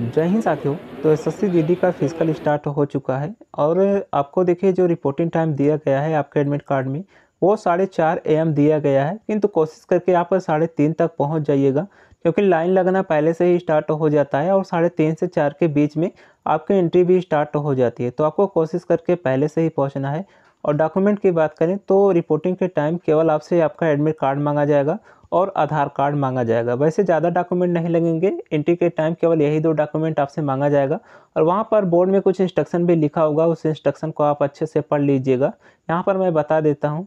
जय हिंद साथियों तो एस दीदी का फिजिकल स्टार्ट हो चुका है और आपको देखिए जो रिपोर्टिंग टाइम दिया गया है आपके एडमिट कार्ड में वो साढ़े चार एम दिया गया है किंतु कोशिश करके आप साढ़े तीन तक पहुंच जाइएगा क्योंकि लाइन लगना पहले से ही स्टार्ट हो जाता है और साढ़े तीन से चार के बीच में आपकी एंट्री भी स्टार्ट हो जाती है तो आपको कोशिश करके पहले से ही पहुँचना है और डॉक्यूमेंट की बात करें तो रिपोर्टिंग के टाइम केवल आपसे आपका एडमिट कार्ड मांगा जाएगा और आधार कार्ड मांगा जाएगा वैसे ज़्यादा डॉक्यूमेंट नहीं लगेंगे एंट्री के टाइम केवल यही दो डॉक्यूमेंट आपसे मांगा जाएगा और वहाँ पर बोर्ड में कुछ इंस्ट्रक्शन भी लिखा होगा उस इंस्ट्रक्शन को आप अच्छे से पढ़ लीजिएगा यहाँ पर मैं बता देता हूँ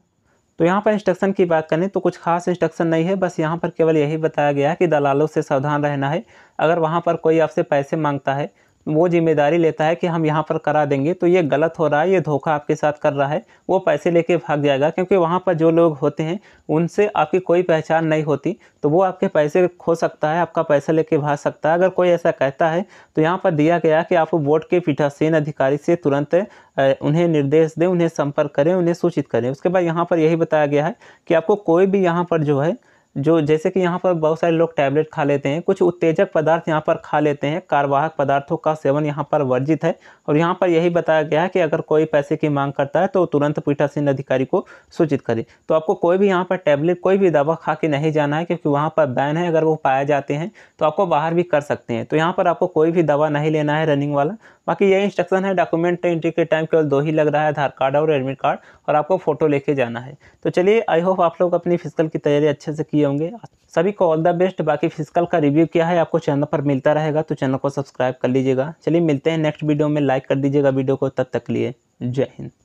तो यहाँ पर इंस्ट्रक्शन की बात करें तो कुछ खास इंस्ट्रक्शन नहीं है बस यहाँ पर केवल यही बताया गया है कि दलालों से सावधान रहना है अगर वहाँ पर कोई आपसे पैसे मांगता है वो जिम्मेदारी लेता है कि हम यहाँ पर करा देंगे तो ये गलत हो रहा है ये धोखा आपके साथ कर रहा है वो पैसे लेके भाग जाएगा क्योंकि वहाँ पर जो लोग होते हैं उनसे आपकी कोई पहचान नहीं होती तो वो आपके पैसे खो सकता है आपका पैसा लेके भाग सकता है अगर कोई ऐसा कहता है तो यहाँ पर दिया गया कि आप बोर्ड के पीठासीन अधिकारी से तुरंत उन्हें निर्देश दें उन्हें संपर्क करें उन्हें सूचित करें उसके बाद यहाँ पर यही बताया गया है कि आपको कोई भी यहाँ पर जो है जो जैसे कि यहाँ पर बहुत सारे लोग टैबलेट खा लेते हैं कुछ उत्तेजक पदार्थ यहाँ पर खा लेते हैं कारवाहक पदार्थों का सेवन यहाँ पर वर्जित है और यहाँ पर यही बताया गया है कि अगर कोई पैसे की मांग करता है तो तुरंत पीठासीन अधिकारी को सूचित करें तो आपको कोई भी यहाँ पर टैबलेट कोई भी दवा खा के नहीं जाना है क्योंकि वहाँ पर बैन है अगर वो पाए जाते हैं तो आपको बाहर भी कर सकते हैं तो यहाँ पर आपको कोई भी दवा नहीं लेना है रनिंग वाला बाकी ये इंस्ट्रक्शन है डॉक्यूमेंट एंट्री के टाइम केवल दो ही लग रहा है आधार कार्ड और एडमिट कार्ड और आपको फ़ोटो लेके जाना है तो चलिए आई होप आप लोग अपनी फिजिकल की तैयारी अच्छे से किए होंगे सभी को ऑल द बेस्ट बाकी फिजिकल का रिव्यू क्या है आपको चैनल पर मिलता रहेगा तो चैनल को सब्सक्राइब कर लीजिएगा चलिए मिलते हैं नेक्स्ट वीडियो में लाइक कर दीजिएगा वीडियो को तब तक लिए जय हिंद